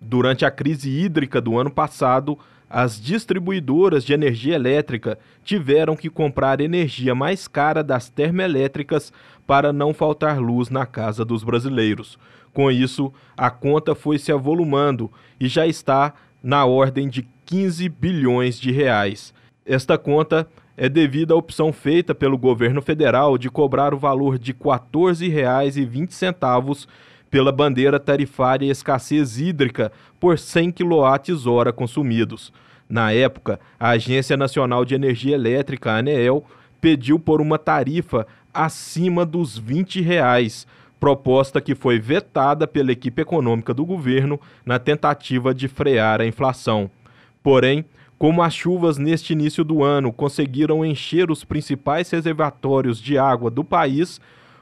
Durante a crise hídrica do ano passado, as distribuidoras de energia elétrica tiveram que comprar energia mais cara das termoelétricas para não faltar luz na casa dos brasileiros. Com isso, a conta foi se avolumando e já está na ordem de 15 bilhões de reais. Esta conta é devido à opção feita pelo governo federal de cobrar o valor de R$ 14,20 pela bandeira tarifária escassez hídrica por 100 kWh consumidos. Na época, a Agência Nacional de Energia Elétrica, ANEEL, pediu por uma tarifa acima dos 20 reais, proposta que foi vetada pela equipe econômica do governo na tentativa de frear a inflação. Porém, como as chuvas neste início do ano conseguiram encher os principais reservatórios de água do país,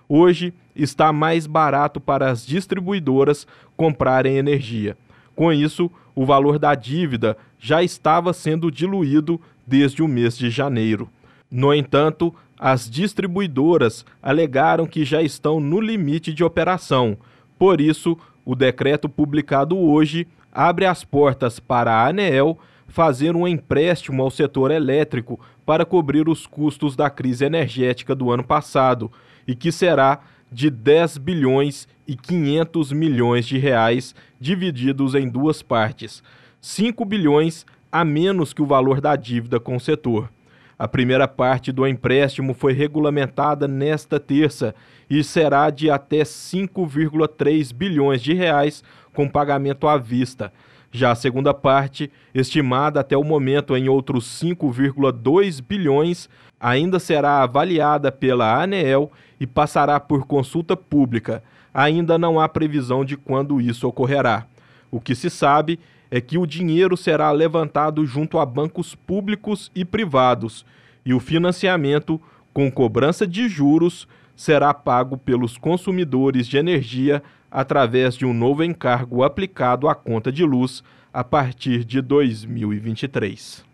hoje está mais barato para as distribuidoras comprarem energia. Com isso, o valor da dívida já estava sendo diluído desde o mês de janeiro. No entanto, as distribuidoras alegaram que já estão no limite de operação. Por isso, o decreto publicado hoje abre as portas para a Anel fazer um empréstimo ao setor elétrico para cobrir os custos da crise energética do ano passado e que será de 10 bilhões e 500 milhões de reais, divididos em duas partes, 5 bilhões a menos que o valor da dívida com o setor. A primeira parte do empréstimo foi regulamentada nesta terça e será de até 5,3 bilhões de reais com pagamento à vista. Já a segunda parte, estimada até o momento em outros 5,2 bilhões, ainda será avaliada pela ANEEL e passará por consulta pública. Ainda não há previsão de quando isso ocorrerá. O que se sabe é que o dinheiro será levantado junto a bancos públicos e privados e o financiamento, com cobrança de juros, será pago pelos consumidores de energia através de um novo encargo aplicado à conta de luz a partir de 2023.